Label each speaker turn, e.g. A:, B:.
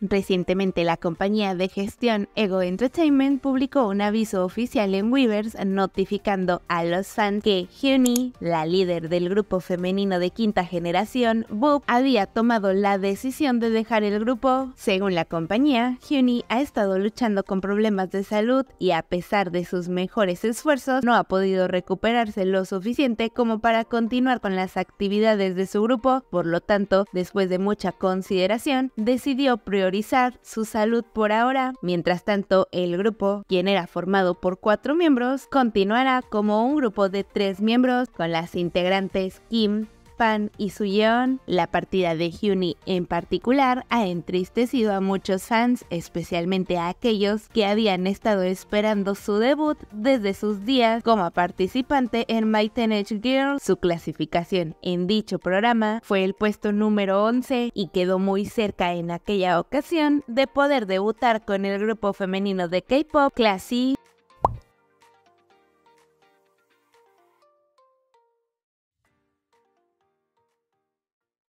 A: Recientemente la compañía de gestión Ego Entertainment publicó un aviso oficial en Weavers notificando a los fans que Hyunee, la líder del grupo femenino de quinta generación, Boop, había tomado la decisión de dejar el grupo. Según la compañía, Hyunee ha estado luchando con problemas de salud y a pesar de sus mejores esfuerzos, no ha podido recuperarse lo suficiente como para continuar con las actividades de su grupo, por lo tanto, después de mucha consideración, decidió priorizar priorizar su salud por ahora. Mientras tanto, el grupo, quien era formado por cuatro miembros, continuará como un grupo de tres miembros con las integrantes Kim, Fan y su guión, la partida de Huni en particular ha entristecido a muchos fans, especialmente a aquellos que habían estado esperando su debut desde sus días como participante en My Teenage Girl. Su clasificación en dicho programa fue el puesto número 11 y quedó muy cerca en aquella ocasión de poder debutar con el grupo femenino de K-pop Classy